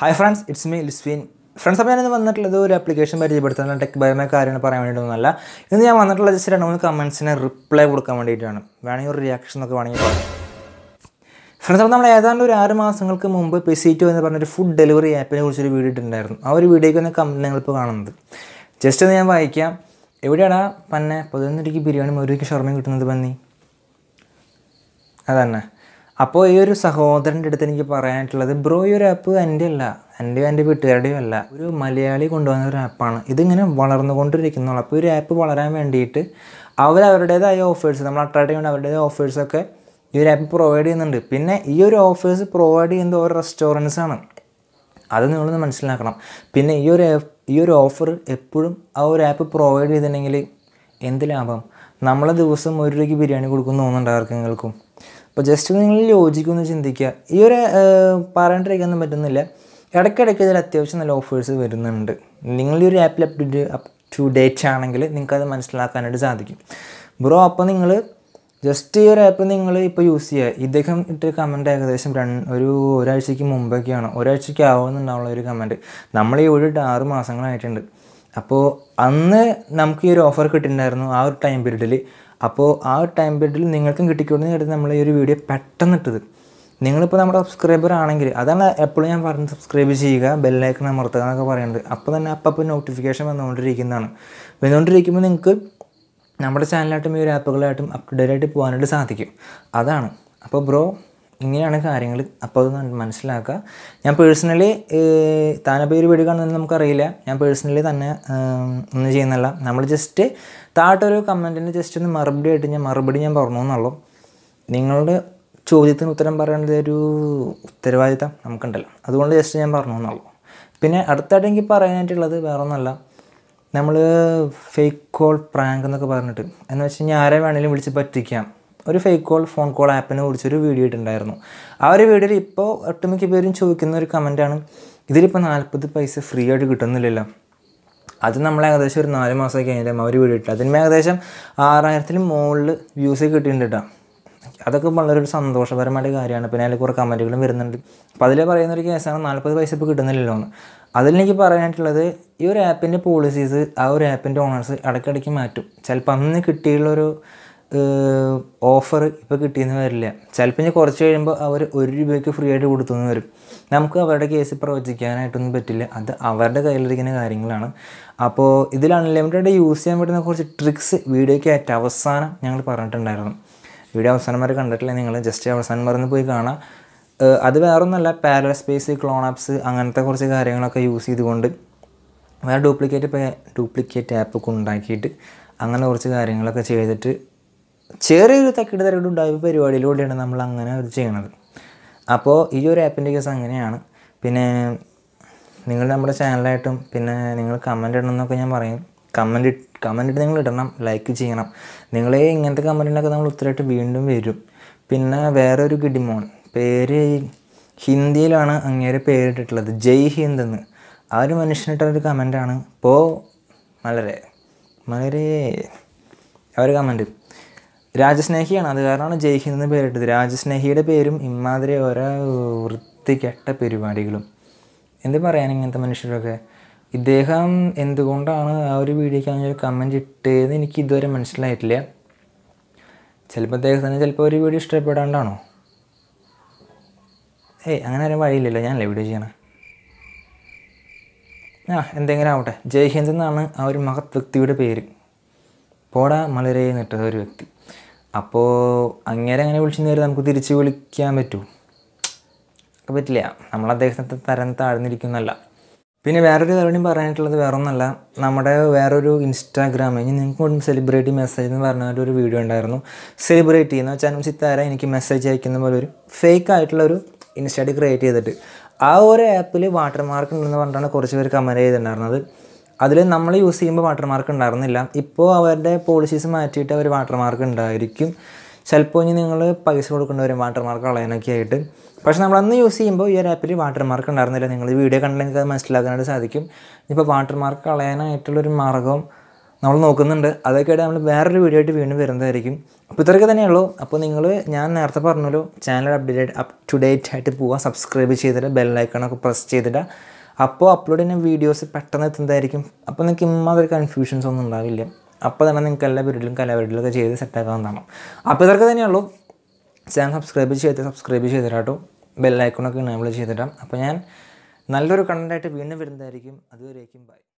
hi friends it's me ലിസ്വീൻ friends അപ്പോൾ ഞാനിന്ന് വന്നിട്ടുള്ളത് ഒരു ആപ്ലിക്കേഷൻ പരിചയപ്പെടുത്താൻ ടെക് ഭയമേ കാര്യങ്ങൾ പറയാൻ വേണ്ടിയിട്ടൊന്നുമല്ല ഇന്ന് ഞാൻ വന്നിട്ടുള്ള ജസ്റ്റ് രണ്ട് മൂന്ന് കമൻസിന് റിപ്ലൈ കൊടുക്കാൻ വേണ്ടിയിട്ടാണ് വേണമെങ്കിൽ ഒരു റിയാക്ഷൻ എന്നൊക്കെ വേണമെങ്കിൽ പറയാം ഫ്രണ്ട്സ് അപ്പോൾ നമ്മൾ ഏതാണ്ട് ഒരു ആറ് മാസങ്ങൾക്ക് മുമ്പ് പെസിറ്റോ എന്ന് പറഞ്ഞൊരു ഫുഡ് ഡെലിവറി ആപ്പിനെ കുറിച്ചൊരു വീഡിയോ ഇട്ടുണ്ടായിരുന്നു ആ ഒരു കമ്പനി കമൻറ്റ് നിങ്ങളിപ്പോൾ കാണുന്നത് ജസ്റ്റ് ഒന്ന് ഞാൻ വായിക്കാം എവിടെയാടാ പന്നെ പതിനൊന്ന് ബിരിയാണി ഒരു രൂപയ്ക്ക് ഷർമ്മയും കിട്ടുന്നത് പന്നി അതന്നെ അപ്പോൾ ഈ ഒരു സഹോദരൻ്റെ അടുത്ത് എനിക്ക് പറയാനായിട്ടുള്ളത് ബ്രോ ഈ ഒരു ആപ്പ് എൻ്റെ അല്ല എൻ്റെയും എൻ്റെ വീട്ടുകാരുടെയും അല്ല ഒരു മലയാളി കൊണ്ടുവന്ന ഒരു ആപ്പാണ് ഇതിങ്ങനെ വളർന്നുകൊണ്ടിരിക്കുന്നുള്ളൂ അപ്പോൾ ഒരു ആപ്പ് വളരാൻ വേണ്ടിയിട്ട് അവർ അവരുടേതായ ഓഫേഴ്സ് നമ്മൾ അട്രാക്ട് ചെയ്യുന്ന അവരുടേതായ ഓഫേഴ്സൊക്കെ ഈ ഒരു ആപ്പ് പ്രൊവൈഡ് ചെയ്യുന്നുണ്ട് പിന്നെ ഈ ഒരു ഓഫേഴ്സ് പ്രൊവൈഡ് ചെയ്യുന്ന ഓരോ റെസ്റ്റോറൻറ്റ്സാണ് അത് നിങ്ങളൊന്ന് മനസ്സിലാക്കണം പിന്നെ ഈ ഒരു ഈ ഒരു ഓഫർ എപ്പോഴും ആ ഒരു ആപ്പ് പ്രൊവൈഡ് ചെയ്തിട്ടുണ്ടെങ്കിൽ എന്ത് ലാഭം നമ്മളെ ദിവസം ഒരു രൂപയ്ക്ക് ബിരിയാണി കൊടുക്കുന്നു തോന്നുന്നുണ്ട് ആർക്കെങ്കിലും അപ്പോൾ ജസ്റ്റ് നിങ്ങൾ യോജിക്കുമെന്ന് ചിന്തിക്കുക ഈ ഒരു പറയാണ്ടിരിക്കാനൊന്നും പറ്റുന്നില്ല ഇടയ്ക്കിടയ്ക്ക് ഇതിൽ അത്യാവശ്യം നല്ല ഓഫേഴ്സ് വരുന്നുണ്ട് നിങ്ങൾ ഒരു ആപ്പിൽ up to up to date ആണെങ്കിൽ നിങ്ങൾക്കത് മനസ്സിലാക്കാനായിട്ട് സാധിക്കും ബ്രോ അപ്പോൾ നിങ്ങൾ ജസ്റ്റ് ഈ ഒരു ആപ്പ് നിങ്ങൾ ഇപ്പോൾ യൂസ് ചെയ്യുക ഇദ്ദേഹം ഇട്ട് കമൻറ്റ് ഏകദേശം രണ്ട് ഒരു ഒരാഴ്ചയ്ക്ക് മുമ്പൊക്കെയാണ് ഒരാഴ്ചയ്ക്ക് ആവുമെന്നുണ്ടാവുള്ള ഒരു കമൻറ്റ് നമ്മൾ ഈ ഒരു ആറ് മാസങ്ങളായിട്ടുണ്ട് അപ്പോൾ അന്ന് നമുക്ക് ഈ ഒരു ഓഫർ കിട്ടിയിട്ടുണ്ടായിരുന്നു ആ ഒരു ടൈം പീരീഡിൽ അപ്പോൾ ആ ഒരു ടൈം പീരീഡിൽ നിങ്ങൾക്കും കിട്ടിക്കൊണ്ടെന്ന് നമ്മൾ ഈ ഒരു വീഡിയോ പെട്ടെന്ന് ഇട്ടത് നിങ്ങളിപ്പോൾ നമ്മുടെ സബ്സ്ക്രൈബർ ആണെങ്കിൽ അതാണ് എപ്പോഴും ഞാൻ പറഞ്ഞ് സബ്സ്ക്രൈബ് ചെയ്യുക ബെല്ലൈക്കൺ അമർത്തുക എന്നൊക്കെ പറയുന്നത് അപ്പോൾ തന്നെ അപ്പം നോട്ടിഫിക്കേഷൻ വന്നുകൊണ്ടിരിക്കുന്നതാണ് വന്നുകൊണ്ടിരിക്കുമ്പോൾ നിങ്ങൾക്ക് നമ്മുടെ ചാനലായിട്ടും ഈ ഒരു ആപ്പുകളായിട്ടും അപ്ഡേറ്റ് ആയിട്ട് പോകാനായിട്ട് സാധിക്കും അതാണ് അപ്പോൾ ബ്രോ ഇങ്ങനെയാണ് കാര്യങ്ങൾ അപ്പോൾ അത് മനസ്സിലാക്കുക ഞാൻ പേഴ്സണലി താനപ്പേര് ഒരു നമുക്കറിയില്ല ഞാൻ പേഴ്സണലി തന്നെ ഒന്നും ചെയ്യുന്നില്ല നമ്മൾ ജസ്റ്റ് താട്ടൊരു കമൻറ്റിന് ജസ്റ്റ് ഒന്ന് മറുപടി ആയിട്ട് ഞാൻ മറുപടി ഞാൻ പറഞ്ഞു എന്നുള്ളൂ നിങ്ങളുടെ ചോദ്യത്തിന് ഉത്തരം പറയേണ്ട ഒരു ഉത്തരവാദിത്തം നമുക്കുണ്ടല്ലോ അതുകൊണ്ട് ജസ്റ്റ് ഞാൻ പറഞ്ഞു എന്നുള്ളൂ പിന്നെ അടുത്തായിട്ട് എനിക്ക് പറയാനായിട്ടുള്ളത് വേറെ ഒന്നല്ല നമ്മൾ ഫേക്ക് കോൾ പ്രാങ്ക് എന്നൊക്കെ പറഞ്ഞിട്ട് എന്ന് വെച്ച് കഴിഞ്ഞാൽ ആരെ വേണമെങ്കിലും വിളിച്ച് പറ്റിക്കാം ഒരു ഫേക്ക് കോൾ ഫോൺ കോൾ ആപ്പിനെ കുറിച്ചൊരു വീഡിയോ ഇട്ടുണ്ടായിരുന്നു ആ ഒരു വീഡിയോയിൽ ഇപ്പോൾ ഒട്ടുമിക്ക പേരും ചോദിക്കുന്ന ഒരു കമൻറ്റാണ് ഇതിലിപ്പോൾ നാൽപ്പത് പൈസ ഫ്രീ ആയിട്ട് കിട്ടുന്നില്ലല്ലോ അത് നമ്മൾ ഏകദേശം ഒരു നാല് മാസം കഴിഞ്ഞാലും അവർ വീഡിയോ ഇട്ടു അതിന് ഏകദേശം ആറായിരത്തിന് മുകളിൽ വ്യൂസ് കിട്ടിയിട്ടുണ്ട് അതൊക്കെ വളരെ ഒരു സന്തോഷപരമായിട്ട് കാര്യമാണ് പിന്നെ അതിൽ കുറേ കമൻറ്റുകളും വരുന്നുണ്ട് അപ്പോൾ അതിൽ പറയുന്ന ഒരു കേസാണ് നാൽപ്പത് പൈസ ഇപ്പോൾ കിട്ടുന്നില്ലല്ലോ എന്ന് അതിലെനിക്ക് പറയാനായിട്ടുള്ളത് ഈ ഒരു ആപ്പിൻ്റെ പോളിസീസ് ആ ഒരു ആപ്പിൻ്റെ ഓണേഴ്സ് ഇടയ്ക്കിടയ്ക്ക് മാറ്റും ചിലപ്പോൾ അന്ന് കിട്ടിയുള്ളൊരു ഓഫർ ഇപ്പോൾ കിട്ടിയെന്ന് വരില്ല ചിലപ്പോൾ ഞാൻ കുറച്ച് കഴിയുമ്പോൾ അവർ ഒരു രൂപയ്ക്ക് ഫ്രീ ആയിട്ട് കൊടുത്തുനിന്ന് വരും നമുക്ക് അവരുടെ കേസ് പ്രവചിക്കാനായിട്ടൊന്നും പറ്റില്ല അത് അവരുടെ കയ്യിലിരിക്കുന്ന കാര്യങ്ങളാണ് അപ്പോൾ ഇതിൽ അൺലിമിറ്റഡ് യൂസ് ചെയ്യാൻ പറ്റുന്ന കുറച്ച് ട്രിക്സ് വീഡിയോയ്ക്ക് ഏറ്റവും അവസാനം ഞങ്ങൾ പറഞ്ഞിട്ടുണ്ടായിരുന്നു വീഡിയോ അവസാനം വരെ കണ്ടിട്ടില്ല നിങ്ങൾ ജസ്റ്റ് അവസാനം വരെ പോയി കാണാം അത് ഒന്നല്ല പാരൽ സ്പേസ് ക്ലോൺ ആപ്സ് അങ്ങനത്തെ കുറച്ച് കാര്യങ്ങളൊക്കെ യൂസ് ചെയ്തുകൊണ്ട് വേറെ ഡ്യൂപ്ലിക്കേറ്റ് ഡ്യൂപ്ലിക്കേറ്റ് ആപ്പൊക്കെ ഉണ്ടാക്കിയിട്ട് അങ്ങനെ കുറച്ച് കാര്യങ്ങളൊക്കെ ചെയ്തിട്ട് ചെറിയൊരു തക്കിട് തരകിടും ഉണ്ടായ പരിപാടിയിലൂടെയാണ് നമ്മൾ അങ്ങനെ ഇത് ചെയ്യണത് അപ്പോൾ ഈ ഒരു ആപ്പിൻ്റെ കേസ് അങ്ങനെയാണ് പിന്നെ നിങ്ങൾ നമ്മുടെ ചാനലായിട്ടും പിന്നെ നിങ്ങൾ കമൻ്റ് ഇടണം എന്നൊക്കെ ഞാൻ പറയും കമൻ്റ് കമൻ്റ് ഇട്ട് നിങ്ങൾ ഇടണം ലൈക്ക് ചെയ്യണം നിങ്ങളെ ഇങ്ങനത്തെ കമൻറ്റിനൊക്കെ നമ്മൾ ഉത്തരമായിട്ട് വീണ്ടും വരും പിന്നെ വേറൊരു ഗിഡിമോൺ പേര് ഹിന്ദിയിലാണ് അങ്ങേരെ പേരിട്ടിട്ടുള്ളത് ജയ് ഹിന്ദ് എന്ന് ആ ഒരു മനുഷ്യനിട്ടൊരു കമൻ്റാണ് ഇപ്പോൾ വളരെ വളരെ ആ ഒരു കമൻറ്റ് രാജസ്നേഹിയാണ് അത് കാരണമാണ് ജയ്ഹിന്ദ് എന്ന് പേരിട്ടത് രാജസ്നേഹിയുടെ പേരും ഇമാതിരി ഓരോ വൃത്തികെട്ട പരിപാടികളും എന്ത് പറയാൻ ഇങ്ങനത്തെ മനുഷ്യരൊക്കെ ഇദ്ദേഹം എന്തുകൊണ്ടാണ് ആ ഒരു വീഡിയോയ്ക്ക് അങ്ങനെ ഒരു കമൻറ്റ് ഇട്ടതെന്ന് എനിക്ക് ഇതുവരെ മനസ്സിലായിട്ടില്ല ചിലപ്പോൾ അദ്ദേഹത്തിന് ചിലപ്പോൾ ഒരു വീഡിയോ ഇഷ്ടപ്പെടാണ്ടാണോ ഏയ് അങ്ങനെ ഒരു വഴിയില്ലല്ലോ ഞാനല്ലേ വീഡിയോ ചെയ്യണം ആ എന്തെങ്കിലും ആവട്ടെ ജയ്ഹിന്ദ് എന്നാണ് ആ ഒരു മഹത് വ്യക്തിയുടെ പേര് പോടാ മലരേ നിട്ടത് ഒരു വ്യക്തി അപ്പോൾ അങ്ങേരെ അങ്ങനെ വിളിച്ചു നേരം നമുക്ക് തിരിച്ച് വിളിക്കാൻ പറ്റൂ ഒക്കെ പറ്റില്ല നമ്മൾ അദ്ദേഹത്തെ തരം താഴ്ന്നിരിക്കുന്നല്ല പിന്നെ വേറൊരു തവണയും പറയാനായിട്ടുള്ളത് വേറൊന്നല്ല നമ്മുടെ വേറൊരു ഇൻസ്റ്റാഗ്രാമിൽ ഇനി നിങ്ങൾക്ക് കൊണ്ട് സെലിബ്രിറ്റി മെസ്സേജ് എന്ന് പറഞ്ഞ ഒരു വീഡിയോ ഉണ്ടായിരുന്നു സെലിബ്രേറ്റ് എന്ന് വെച്ചാൽ ചിത്താര എനിക്ക് മെസ്സേജ് അയക്കുന്ന പോലെ ഒരു ഫേക്ക് ആയിട്ടുള്ള ഒരു ഇൻസ്റ്റാഡ് ക്രിയേറ്റ് ചെയ്തിട്ട് ആ ഒരു ആപ്പിൽ വാട്ടർമാർക്ക് ഉണ്ടെന്ന് പറഞ്ഞിട്ടാണ് കുറച്ച് പേര് കമൻറ്റ് ചെയ്തിട്ടുണ്ടായിരുന്നത് അതിൽ നമ്മൾ യൂസ് ചെയ്യുമ്പോൾ വാട്ടർ മാർക്ക് ഉണ്ടായിരുന്നില്ല ഇപ്പോൾ അവരുടെ പോളിസീസ് മാറ്റിയിട്ട് അവർ വാട്ടർ മാർക്ക് ഉണ്ടായിരിക്കും ചിലപ്പോൾ ഇനി നിങ്ങൾ പൈസ കൊടുക്കേണ്ടി വരും വാട്ടർ മാർക്ക് കളയാനൊക്കെ ആയിട്ട് പക്ഷേ നമ്മൾ അന്ന് യൂസ് ചെയ്യുമ്പോൾ ഈ ഒരു ആപ്പിൽ വാട്ടർ മാർക്ക് ഉണ്ടായിരുന്നില്ല നിങ്ങൾ വീഡിയോ കണ്ടെങ്കിൽ അത് മനസ്സിലാക്കാനായിട്ട് സാധിക്കും ഇപ്പോൾ വാട്ടർ മാർക്ക് കളയാനായിട്ടുള്ളൊരു മാർഗം നമ്മൾ നോക്കുന്നുണ്ട് അതൊക്കെ ആയിട്ട് നമ്മൾ വേറൊരു വീഡിയോ ആയിട്ട് വീണ്ടും വരുന്നതായിരിക്കും അപ്പോൾ ഇത്രയൊക്കെ തന്നെയുള്ളൂ അപ്പോൾ നിങ്ങൾ ഞാൻ നേരത്തെ പറഞ്ഞല്ലോ channel update up to date ആയിട്ട് പോവുക സബ്സ്ക്രൈബ് ചെയ്തിട്ട് ബെല്ലൈക്കണൊക്കെ പ്രസ് ചെയ്തിട്ട് അപ്പോൾ അപ്ലോഡ് ചെയ്യുന്ന വീഡിയോസ് പെട്ടെന്ന് എത്തുന്നതായിരിക്കും അപ്പോൾ നിങ്ങൾക്ക് ഇമ്മാതിരി കൺഫ്യൂഷൻസ് ഒന്നും ഉണ്ടാവില്ല അപ്പോൾ തന്നെ നിങ്ങൾക്ക് എല്ലാ വീഡിയോയിലും കലാപരിപാടികളൊക്കെ ചെയ്ത് സെറ്റാക്കാവുന്നതാണ് അപ്പോൾ ഇതൊക്കെ തന്നെയുള്ളൂ ചാനൽ സബ്സ്ക്രൈബ് ചെയ്ത് സബ്സ്ക്രൈബ് ചെയ്തിട്ടാട്ടോ ബെല്ലൈക്കോണൊക്കെ എനേബിൾ ചെയ്തിട്ടാം അപ്പോൾ ഞാൻ നല്ലൊരു കണ്ടൻറ്റായിട്ട് വീണ്ടും വരുന്നതായിരിക്കും അതുവരേക്കും ബൈ